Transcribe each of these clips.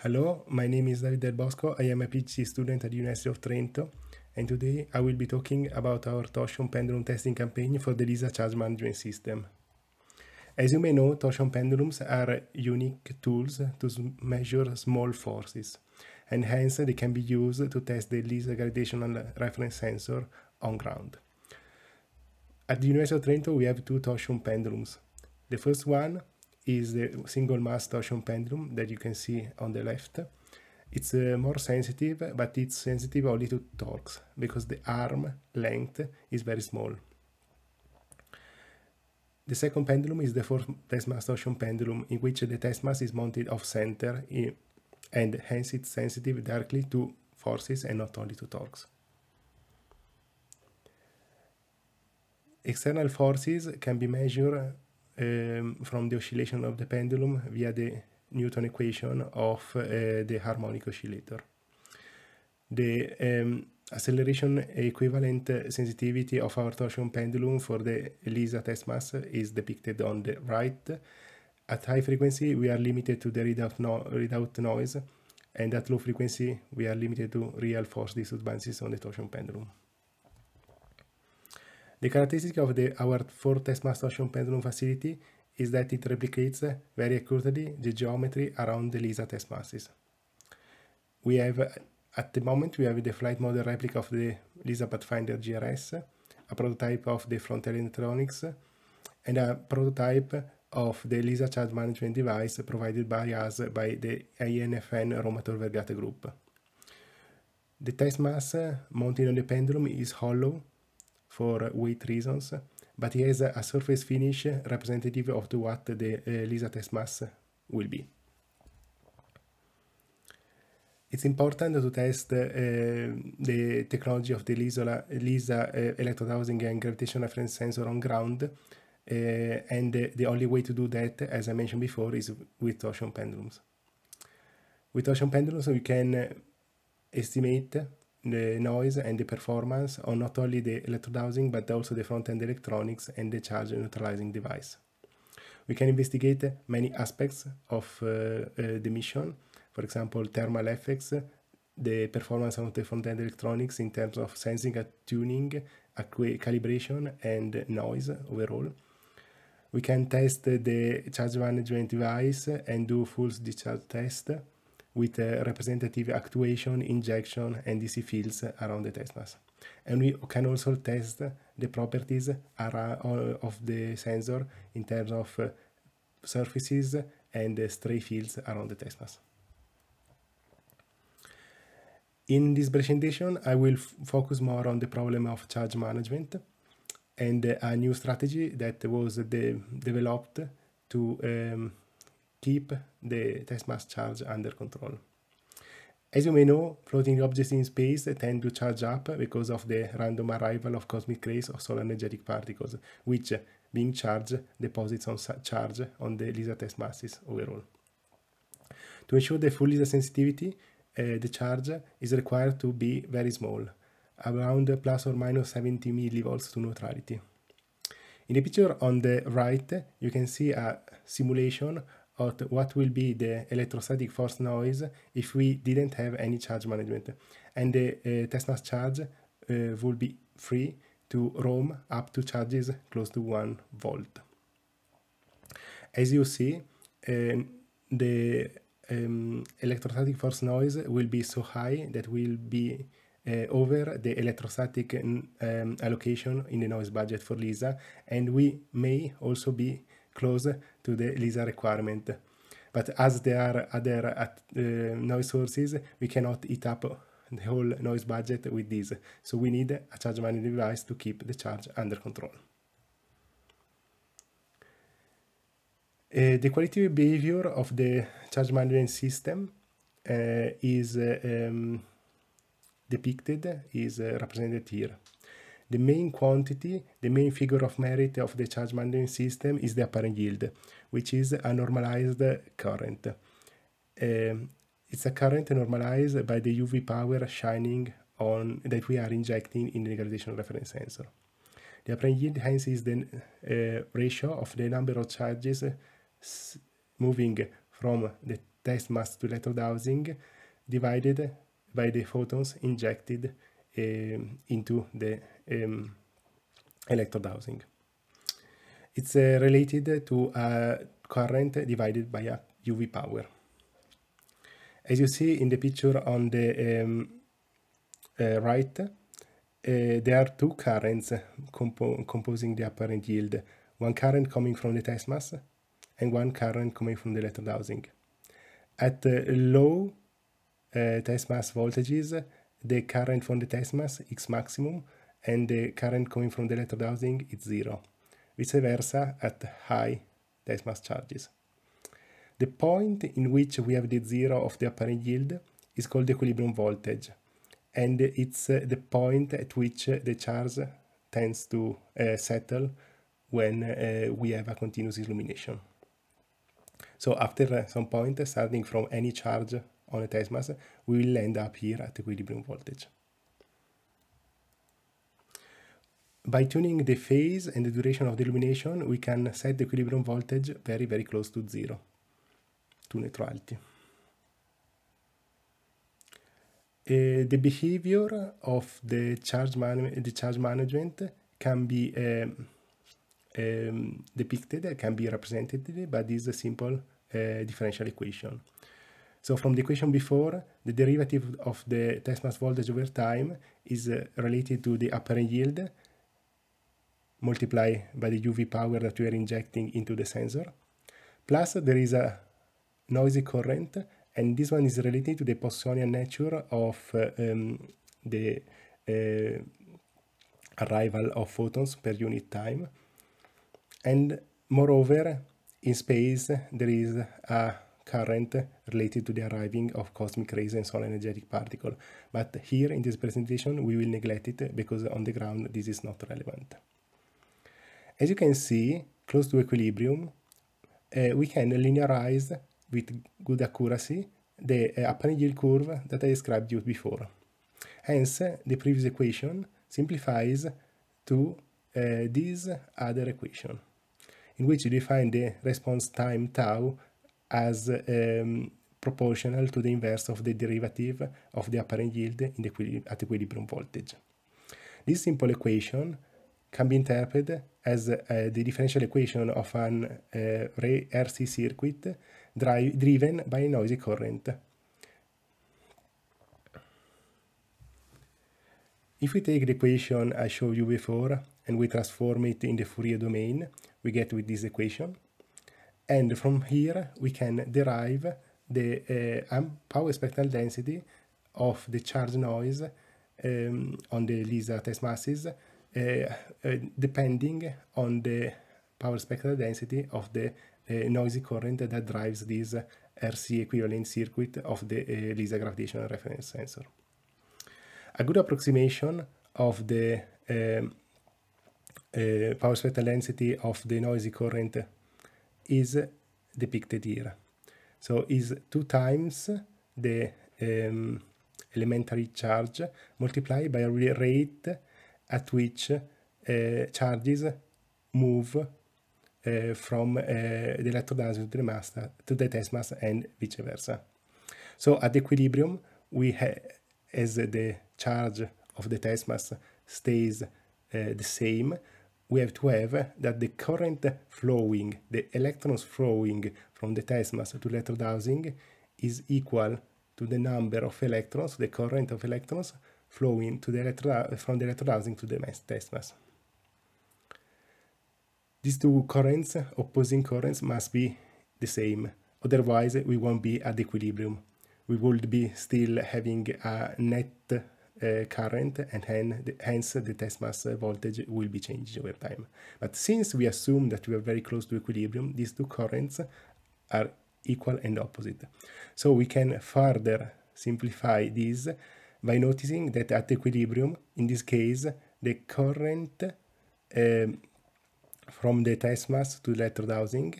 Hello, my name is David Del Bosco. I am a PhD student at the University of Trento, and today I will be talking about our torsion pendulum testing campaign for the LISA charge management system. As you may know, torsion pendulums are unique tools to measure small forces, and hence they can be used to test the LISA gravitational reference sensor on ground. At the University of Trento, we have two torsion pendulums. The first one is the single mass torsion pendulum that you can see on the left. It's uh, more sensitive, but it's sensitive only to torques because the arm length is very small. The second pendulum is the fourth test mass torsion pendulum in which the test mass is mounted off center in, and hence it's sensitive directly to forces and not only to torques. External forces can be measured um, from the oscillation of the pendulum via the Newton equation of uh, the harmonic oscillator. The um, acceleration equivalent sensitivity of our torsion pendulum for the ELISA test mass is depicted on the right. At high frequency, we are limited to the readout, no readout noise, and at low frequency, we are limited to real force disturbances on the torsion pendulum. The characteristic of the, our 4 test Testmaster pendulum facility is that it replicates very accurately the geometry around the LISA test masses. We have, at the moment, we have the flight model replica of the LISA Pathfinder GRS, a prototype of the end electronics, and a prototype of the LISA charge management device provided by us by the INFN Romator Vergata group. The test mass mounted on the pendulum is hollow for weight reasons, but he has a surface finish representative of what the eh, LISA test mass will be. It's important to test uh, the technology of the LISA, LISA uh, eh, electrode housing and gravitational reference sensor on ground, uh, and the only way to do that, as I mentioned before, is with torsion pendulums. With torsion pendulums, we can estimate the noise and the performance on not only the electrode housing but also the front-end electronics and the charge neutralizing device. We can investigate many aspects of uh, uh, the mission, for example thermal effects, the performance of the front-end electronics in terms of sensing tuning, calibration and noise overall. We can test the charge management device and do full discharge test with a uh, representative actuation, injection, and DC fields around the test mass. And we can also test the properties uh, of the sensor in terms of uh, surfaces and stray fields around the test mass. In this presentation, I will focus more on the problem of charge management and a new strategy that was de developed to um, keep the test mass charge under control. As you may know, floating objects in space tend to charge up because of the random arrival of cosmic rays or solar energetic particles, which, being charged, deposits on charge on the LISA test masses overall. To ensure the full LISA sensitivity, uh, the charge is required to be very small, around plus or minus 70 millivolts to neutrality. In the picture on the right, you can see a simulation what will be the electrostatic force noise if we didn't have any charge management. And the uh, Tesla's charge uh, will be free to roam up to charges close to 1 volt. As you see, um, the um, electrostatic force noise will be so high that will be uh, over the electrostatic um, allocation in the noise budget for LISA and we may also be close to the LISA requirement. But as there are other uh, noise sources, we cannot eat up the whole noise budget with these. So we need a charge management device to keep the charge under control. Uh, the qualitative behavior of the charge management system uh, is uh, um, depicted, is uh, represented here. The main quantity, the main figure of merit of the charge management system is the apparent yield, which is a normalized current. Um, it's a current normalized by the UV power shining on that we are injecting in the degradation reference sensor. The apparent yield hence is the uh, ratio of the number of charges moving from the test mass to electrode housing divided by the photons injected um, into the um, electrode housing. It's uh, related to a current divided by a UV power. As you see in the picture on the um, uh, right, uh, there are two currents compo composing the apparent yield. One current coming from the test mass and one current coming from the electrode housing. At uh, low uh, test mass voltages, the current from the test mass is maximum and the current coming from the electrode housing is zero, vice versa at high test mass charges. The point in which we have the zero of the apparent yield is called the equilibrium voltage and it's uh, the point at which uh, the charge tends to uh, settle when uh, we have a continuous illumination. So after uh, some point, starting from any charge on a test mass, we will end up here at equilibrium voltage. By tuning the phase and the duration of the illumination, we can set the equilibrium voltage very, very close to zero, to neutrality. Uh, the behavior of the charge, man the charge management can be um, depicted, can be represented by this simple uh, differential equation. So from the equation before, the derivative of the test mass voltage over time is uh, related to the apparent yield multiplied by the UV power that we are injecting into the sensor. Plus there is a noisy current and this one is related to the Poissonian nature of uh, um, the uh, arrival of photons per unit time. And moreover, in space there is a current related to the arriving of cosmic rays and solar energetic particle. But here in this presentation, we will neglect it because on the ground, this is not relevant. As you can see, close to equilibrium, uh, we can linearize with good accuracy the uh, curve that I described you before. Hence, the previous equation simplifies to uh, this other equation, in which you define the response time tau as um, proportional to the inverse of the derivative of the apparent yield in the at equilibrium voltage. This simple equation can be interpreted as uh, the differential equation of an uh, eh, RC circuit driven by a noisy current. If we take the equation I showed you before and we transform it in the Fourier domain, we get with this equation and from here, we can derive the uh, power spectral density of the charge noise um, on the LISA test masses, uh, uh, depending on the power spectral density of the uh, noisy current that drives this uh, RC equivalent circuit of the uh, LISA gravitational reference sensor. A good approximation of the um, power spectral density of the noisy current is depicted here. So is two times the um, elementary charge multiplied by a rate at which uh, charges move uh, from uh, the electron to the mass to the test mass and vice versa. So at equilibrium, we have as the charge of the test mass stays uh, the same, we have to have that the current flowing, the electrons flowing from the test mass to electrode housing is equal to the number of electrons, the current of electrons flowing to the from the electrode housing to the test mass. These two currents, opposing currents, must be the same, otherwise we won't be at equilibrium. We would be still having a net Eh, current and hence the test mass voltage will be changed over time. But since we assume that we are very close to equilibrium, these two currents are equal and opposite. So we can further simplify this by noticing that at equilibrium, in this case, the current um, from the test mass to the electrode housing,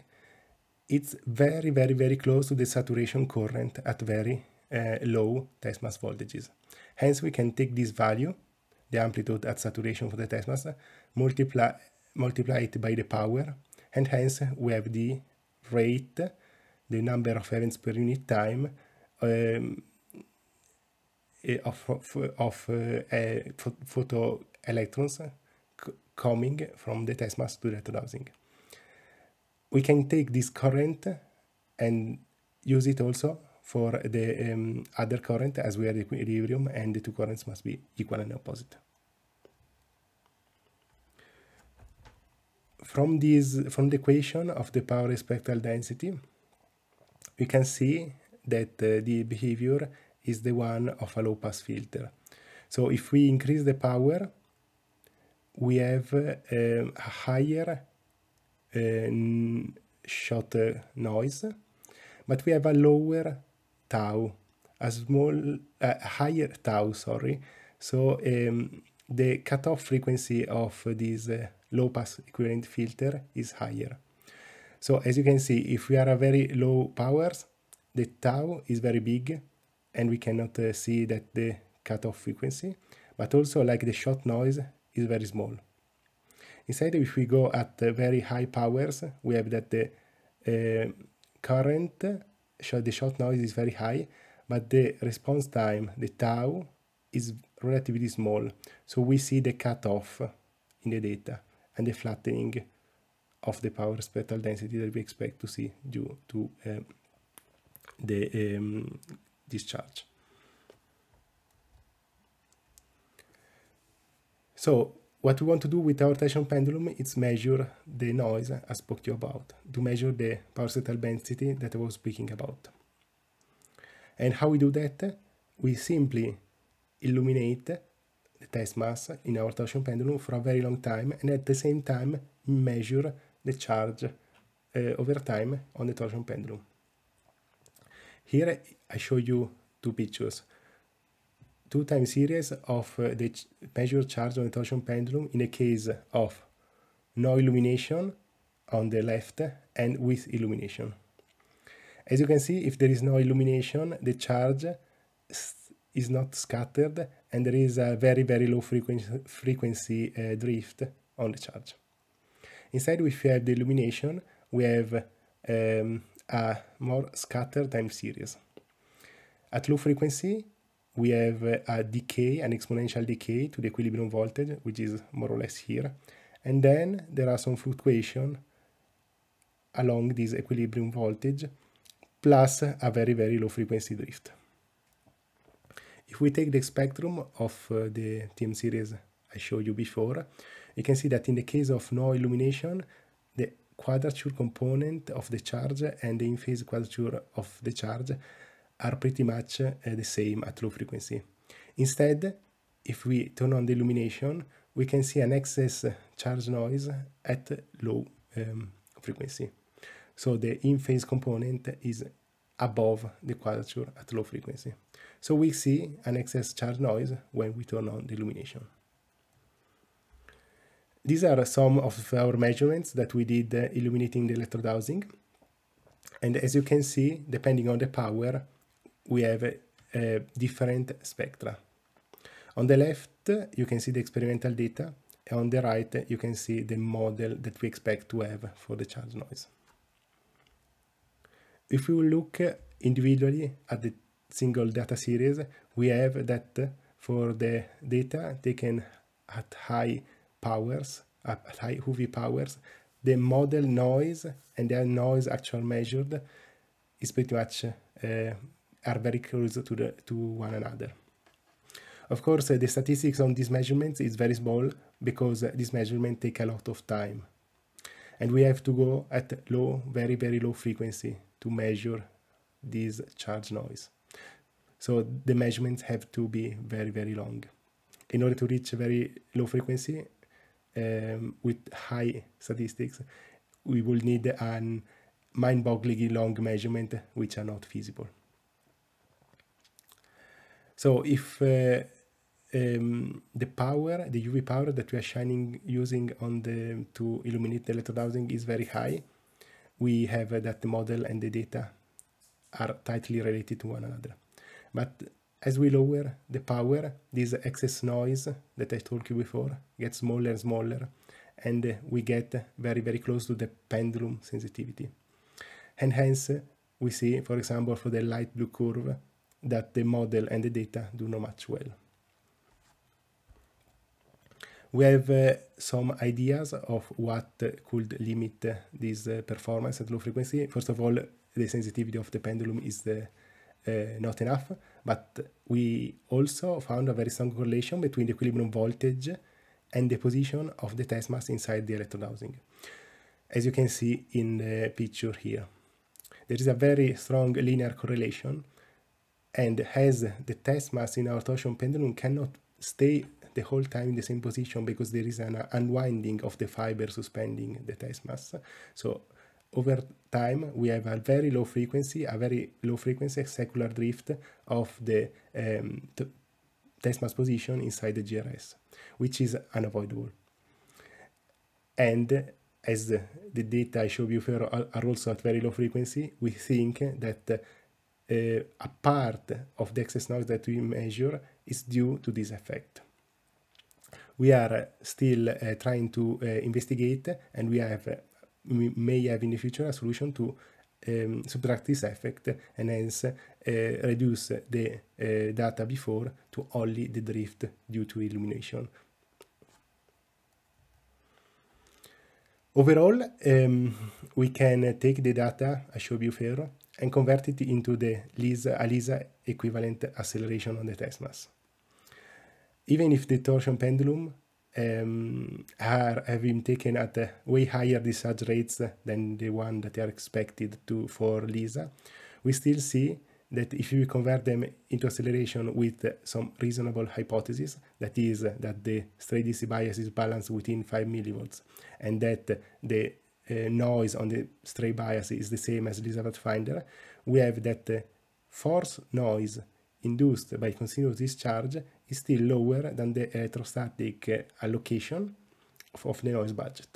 it's very, very, very close to the saturation current at very uh, low test mass voltages. Hence, we can take this value, the amplitude at saturation for the test mass, multiply, multiply it by the power, and hence we have the rate, the number of events per unit time um, eh, of, of, of uh, eh, uh, eh, photo electrons coming from the test mass to the electrode housing. We can take this current and use it also for the um, other current as we are equilibrium and the two currents must be equal and opposite. From, these, from the equation of the power spectral density, we can see that uh, the behavior is the one of a low-pass filter. So if we increase the power, we have uh, a higher uh, shot uh, noise, but we have a lower tau, a small, uh, higher tau, sorry. So um, the cutoff frequency of this uh, low pass equivalent filter is higher. So as you can see, if we are at very low powers, the tau is very big and we cannot uh, see that the cutoff frequency, but also like the shot noise is very small. Instead, if we go at very high powers, we have that the eh, current shot, the shot noise is very high, but the response time, the tau, is relatively small. So we see the cutoff in the data and the flattening of the power spectral density that we expect to see due to um, the um, discharge. So what we want to do with our tension pendulum is measure the noise I spoke to you about, to measure the power density that I was speaking about. And how we do that? We simply illuminate the test mass in our torsion pendulum for a very long time and at the same time measure the charge uh, over time on the torsion pendulum. Here I show you two pictures two time series of uh, the ch measured charge on the torsion pendulum in a case of no illumination on the left and with illumination. As you can see, if there is no illumination, the charge is not scattered and there is a very, very low frequency, frequency uh, drift on the charge. Instead, if we have the illumination, we have um, a more scattered time series. At low frequency, we have a decay, an exponential decay to the equilibrium voltage, which is more or less here. And then there are some fluctuation along this equilibrium voltage, plus a very, very low frequency drift. If we take the spectrum of uh, the TM series I showed you before, you can see that in the case of no illumination, the quadrature component of the charge and the in-phase quadrature of the charge are pretty much uh, the same at low frequency. Instead, if we turn on the illumination, we can see an excess charge noise at low um, frequency. So the in-phase component is above the quadrature at low frequency. So we see an excess charge noise when we turn on the illumination. These are some of our measurements that we did uh, illuminating the electrode housing. And as you can see, depending on the power, we have a, a different spectra. On the left, you can see the experimental data. And on the right, you can see the model that we expect to have for the charge noise. If we look individually at the single data series, we have that for the data taken at high powers, at high UV powers, the model noise and the noise actual measured is pretty much uh, are very close to, the, to one another. Of course, uh, the statistics on these measurements is very small because uh, these measurements take a lot of time. And we have to go at low, very, very low frequency to measure this charge noise. So the measurements have to be very, very long. In order to reach very low frequency um, with high statistics, we will need an mind-bogglingly long measurement which are not feasible. So if uh, um, the power, the UV power that we are shining using on the to illuminate the electrode housing is very high, we have uh, that the model and the data are tightly related to one another. But as we lower the power, this excess noise that I told you before gets smaller and smaller, and we get very, very close to the pendulum sensitivity. And hence, we see, for example, for the light blue curve, that the model and the data do not match well. We have uh, some ideas of what could limit uh, this performance at low frequency. First of all, the sensitivity of the pendulum is uh, uh, not enough, but we also found a very strong correlation between the equilibrium voltage and the position of the test mass inside the electrode housing, as you can see in the picture here. There is a very strong linear correlation and has the test mass in our torsion pendulum cannot stay the whole time in the same position because there is an unwinding of the fiber suspending the test mass. So over time we have a very low frequency, a very low frequency secular drift of the um, test mass position inside the GRS, which is unavoidable. And as the data I showed you before are also at very low frequency, we think that uh, a part of the excess noise that we measure is due to this effect. We are still uh, trying to uh, investigate and we have we may have in the future a solution to um, subtract this effect and hence uh, reduce the uh, data before to only the drift due to illumination. Overall, um, we can take the data I showed you here and convert it into the LISA, ALISA equivalent acceleration on the test mass. Even if the torsion pendulum um, are, have been taken at uh, way higher discharge rates than the one that are expected to for LISA, we still see that if you convert them into acceleration with uh, some reasonable hypothesis, that is, uh, that the stray DC bias is balanced within 5 millivolts, and that the uh, noise on the stray bias is the same as Lizard Finder, we have that uh, force noise induced by continuous discharge is still lower than the electrostatic uh, allocation of the noise budget.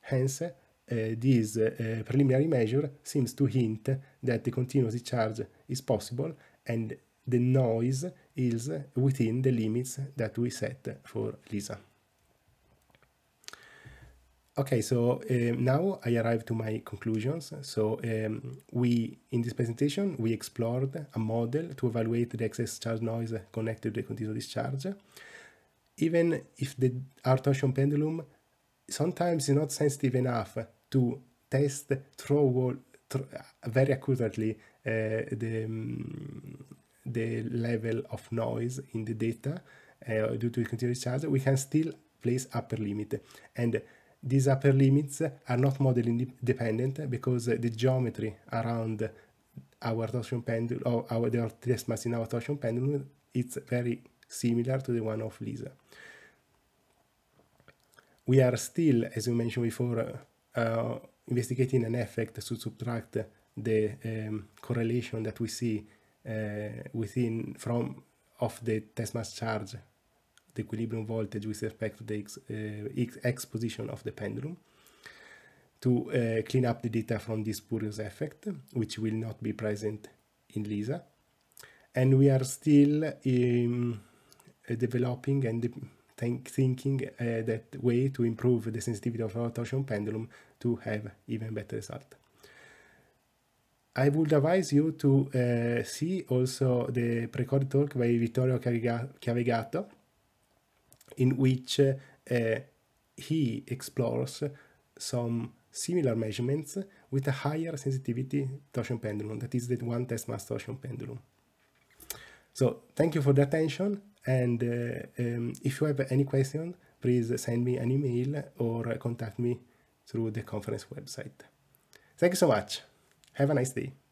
Hence, uh, this uh, preliminary measure seems to hint that the continuous discharge is possible and the noise is within the limits that we set for LISA. Okay, so um, now I arrive to my conclusions. So um, we, in this presentation, we explored a model to evaluate the excess charge noise connected to the continuous discharge. Even if the our torsion pendulum sometimes is not sensitive enough to test throw uh, very accurately uh, the, um, the level of noise in the data uh, due to the continuous discharge, we can still place upper limit. And these upper limits are not model dependent because the geometry around our torsion pendulum or our the test mass in our torsion pendulum it's very similar to the one of Lisa. We are still, as you mentioned before, uh, investigating an effect to subtract the um, correlation that we see uh, within from of the test mass charge the equilibrium voltage with respect to the x, uh, x position of the pendulum to uh, clean up the data from this spurious effect, which will not be present in LISA. And we are still um, uh, developing and think thinking uh, that way to improve the sensitivity of our torsion pendulum to have even better result. I would advise you to uh, see also the pre-recorded talk by Vittorio Chiavegato, in which eh, he explores some similar measurements with a higher sensitivity torsion pendulum, that is the one test mass torsion pendulum. So thank you for the attention and uh, um, if you have any question, please send me an email or contact me through the conference website. Thank you so much. Have a nice day.